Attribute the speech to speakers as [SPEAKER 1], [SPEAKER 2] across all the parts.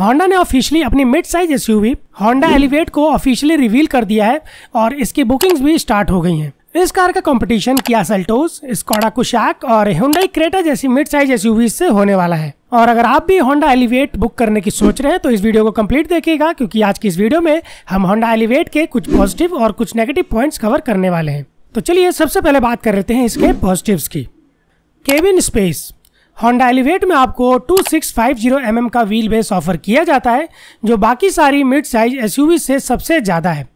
[SPEAKER 1] Honda ने officially अपनी mid size S Honda Elevate को ऑफिशियली रिवील कर दिया है और इसकी बुकिंग्स भी स्टार्ट हो गई हैं इस कार का competition Kia Seltos Skoda Kushaq और हुंडई क्रेटा जैसी मिड साइज एसयूवी से होने वाला है और अगर आप भी होंडा एलिवेट बुक करने की सोच रहे हैं तो इस वीडियो को कंप्लीट देखिएगा क्योंकि आज की इस वीडियो में हम होंडा एलिवेट के कुछ पॉजिटिव और कुछ नेगेटिव पॉइंट्स कवर करने वाले हैं तो चलिए सबसे पहले बात कर लेते हैं इसके पॉजिटिव्स की केबिन स्पेस होंडा एलिवेट में आपको 2650 mm का व्हील बेस ऑफर किया जाता है जो बाकी सारी मिड साइज एस से सबसे ज़्यादा है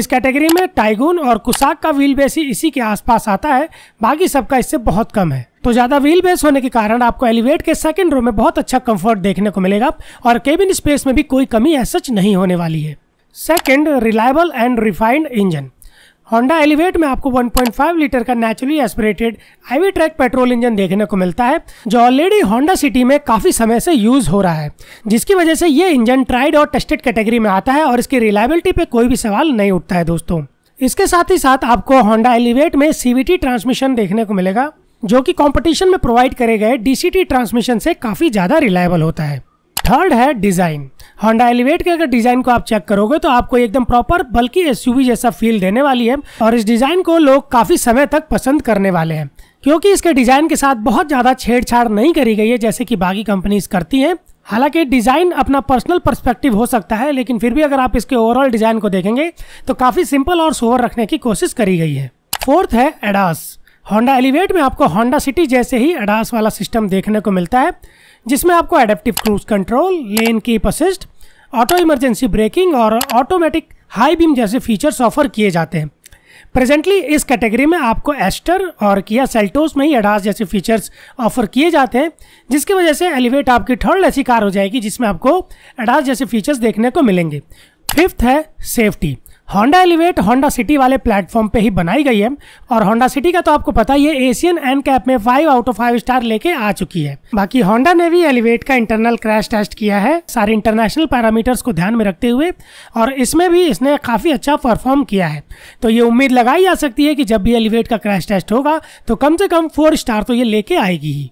[SPEAKER 1] इस कैटेगरी में टाइगून और कुसाक का व्हील बेस ही इसी के आसपास आता है बाकी सबका इससे बहुत कम है तो ज़्यादा व्हील बेस होने के कारण आपको एलिवेट के सेकेंड रो में बहुत अच्छा कंफर्ट देखने को मिलेगा और केबिन स्पेस में भी कोई कमी ऐसा नहीं होने वाली है second reliable and refined engine Honda Elevate में आपको 1.5 लीटर का नेचुरली एस्पिरेटेड आईवी ट्रैक पेट्रोल इंजन देखने को मिलता है जो ऑलरेडी होंडा सिटी में काफी समय से यूज हो रहा है जिसकी वजह से ये इंजन ट्राइड और टेस्टेड कैटेगरी में आता है और इसकी रिलायबिलिटी पे कोई भी सवाल नहीं उठता है दोस्तों इसके साथ ही साथ आपको होंडा एलिवेट में सीवीटी ट्रांसमिशन देखने को मिलेगा जो कि कंपटीशन में प्रोवाइड करे गए डीसीटी ट्रांसमिशन से काफी ज्यादा रिलायबल होता है थर्ड है डिज़ाइन होंडा एलिवेट के अगर डिज़ाइन को आप चेक करोगे तो आपको एकदम प्रॉपर बल्कि एस जैसा फील देने वाली है और इस डिज़ाइन को लोग काफ़ी समय तक पसंद करने वाले हैं क्योंकि इसके डिज़ाइन के साथ बहुत ज़्यादा छेड़छाड़ नहीं करी गई है जैसे कि बाकी कंपनीज करती हैं हालांकि डिज़ाइन अपना पर्सनल पर्सपेक्टिव हो सकता है लेकिन फिर भी अगर आप इसके ओवरऑल डिज़ाइन को देखेंगे तो काफ़ी सिंपल और सोवर रखने की कोशिश करी गई है फोर्थ है एडास होंडा एलिवेट में आपको होंडा सिटी जैसे ही अडास वाला सिस्टम देखने को मिलता है जिसमें आपको adaptive cruise control lane keep assist auto emergency braking और ऑटोमेटिक हाई बीम जैसे फीचर्स ऑफर किए जाते हैं प्रेजेंटली इस कैटेगरी में आपको एस्टर और किया सेल्टोस में ही अडास जैसे फीचर्स ऑफर किए जाते हैं जिसकी वजह से एलिवेट आपकी थर्ड ऐसी कार हो जाएगी जिसमें आपको अडास जैसे फीचर्स देखने को मिलेंगे फिफ्थ है safety Honda Elevate Honda City वाले प्लेटफॉर्म पे ही बनाई गई है और होंडा सिटी का तो आपको पता ही है एशियन एन कैप में five out of five star लेके आ चुकी है बाकी होंडा ने भी एलिवेट का इंटरनल क्रैश टेस्ट किया है सारे इंटरनेशनल पैरामीटर्स को ध्यान में रखते हुए और इसमें भी इसने काफी अच्छा परफॉर्म किया है तो ये उम्मीद लगाई जा सकती है कि जब भी एलिवेट का क्रैश टेस्ट होगा तो कम से कम फोर स्टार तो ये लेके आएगी ही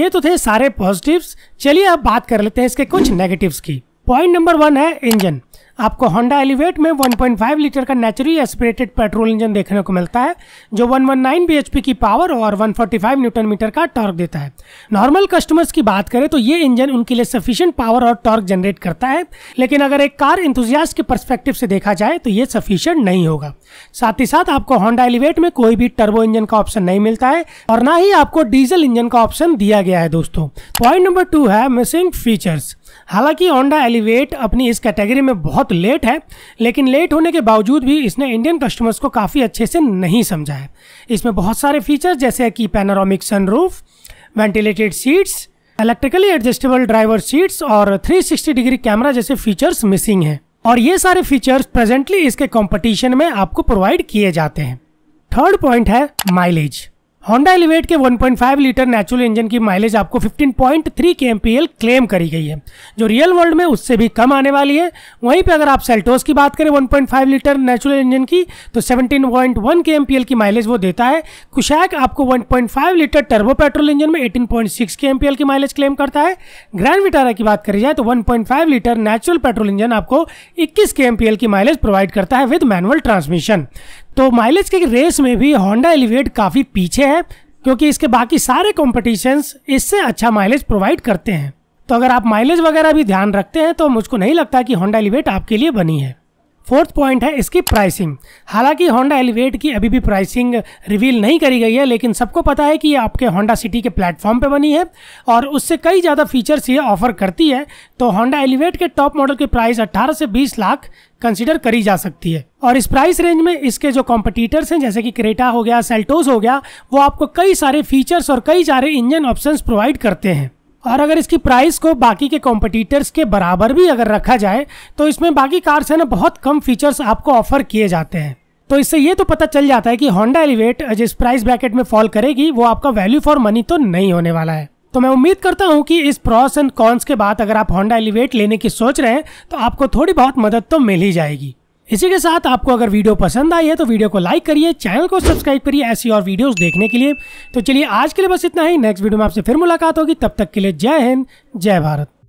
[SPEAKER 1] ये तो थे सारे पॉजिटिव्स चलिए अब बात कर लेते हैं इसके कुछ नेगेटिव्स की पॉइंट नंबर वन है इंजन आपको होंडा एलिवेट में 1.5 लीटर का नेचुरली एस्पिरेटेड पेट्रोल इंजन देखने को मिलता है जो 119 bhp की पावर और 145 न्यूटन मीटर का टॉर्क देता है नॉर्मल कस्टमर्स की बात करें तो ये इंजन उनके लिए सफिशियंट पावर और टॉर्क जनरेट करता है लेकिन अगर एक कार इंथुजियास के परस्पेक्टिव से देखा जाए तो ये सफिशियंट नहीं होगा साथ ही साथ आपको होंडा एलिवेट में कोई भी टर्बो इंजन का ऑप्शन नहीं मिलता है और ना ही आपको डीजल इंजन का ऑप्शन दिया गया है दोस्तों पॉइंट नंबर टू है मिसिंग फीचर्स हालांकि ओंडा एलिवेट अपनी इस कैटेगरी में बहुत लेट है लेकिन लेट होने के बावजूद भी इसने इंडियन कस्टमर्स को काफ़ी अच्छे से नहीं समझा है इसमें बहुत सारे फीचर्स जैसे कि panoramic sunroof ventilated seats electrically adjustable driver seats और 360 डिग्री कैमरा जैसे फीचर्स मिसिंग हैं और ये सारे फीचर्स प्रेजेंटली इसके कॉम्पिटिशन में आपको प्रोवाइड किए जाते हैं थर्ड पॉइंट है माइलेज होंडा एलिवेट के 1.5 लीटर नेचुरल इंजन की माइलेज आपको 15.3 पॉइंट क्लेम करी गई है जो रियल वर्ल्ड में उससे भी कम आने वाली है वहीं पे अगर आप सेल्टोस की बात करें 1.5 लीटर नेचुरल इंजन की तो 17.1 पॉइंट की माइलेज वो देता है कुशैक आपको 1.5 लीटर टर्बो पेट्रोल इंजन में 18.6 पॉइंट की माइलेज क्लेम करता है ग्रैंड विटारा की बात करी जाए तो one litre natural petrol engine आपको इक्कीस के की माइलेज प्रोवाइड करता है विद मैनुअल ट्रांसमिशन तो माइलेज के रेस में भी होंडा एलिवेट काफ़ी पीछे है क्योंकि इसके बाकी सारे कॉम्पिटिशन्स इससे अच्छा माइलेज प्रोवाइड करते हैं तो अगर आप माइलेज वगैरह भी ध्यान रखते हैं तो मुझको नहीं लगता कि होंडा एलिवेट आपके लिए बनी है फोर्थ पॉइंट है इसकी प्राइसिंग हालांकि होंडा एलिवेट की अभी भी प्राइसिंग रिवील नहीं करी गई है लेकिन सबको पता है कि ये आपके होंडा सिटी के प्लेटफॉर्म पे बनी है और उससे कई ज़्यादा फीचर्स ये ऑफर करती है तो होंडा एलिवेट के टॉप मॉडल की प्राइस 18 से 20 लाख कंसिडर करी जा सकती है और इस प्राइस रेंज में इसके जो कॉम्पिटिटर्स हैं जैसे कि क्रेटा हो गया सेल्टोस हो गया वो आपको कई सारे फीचर्स और कई सारे इंजन ऑप्शन प्रोवाइड करते हैं और अगर इसकी प्राइस को बाकी के कॉम्पिटिटर्स के बराबर भी अगर रखा जाए तो इसमें बाकी कार्स है ना बहुत कम फीचर्स आपको ऑफर किए जाते हैं तो इससे ये तो पता चल जाता है कि होंडा एलिवेट जिस प्राइस ब्रैकेट में फॉल करेगी वो आपका वैल्यू फॉर मनी तो नहीं होने वाला है तो मैं उम्मीद करता हूँ कि इस प्रॉस एंड कॉन्स के बाद अगर आप होंडा एलिवेट लेने की सोच रहे हैं तो आपको थोड़ी बहुत मदद तो मिल ही जाएगी इसी के साथ आपको अगर वीडियो पसंद आई है तो वीडियो को लाइक करिए चैनल को सब्सक्राइब करिए ऐसी और वीडियोस देखने के लिए तो चलिए आज के लिए बस इतना ही नेक्स्ट वीडियो में आपसे फिर मुलाकात होगी तब तक के लिए जय हिंद जय भारत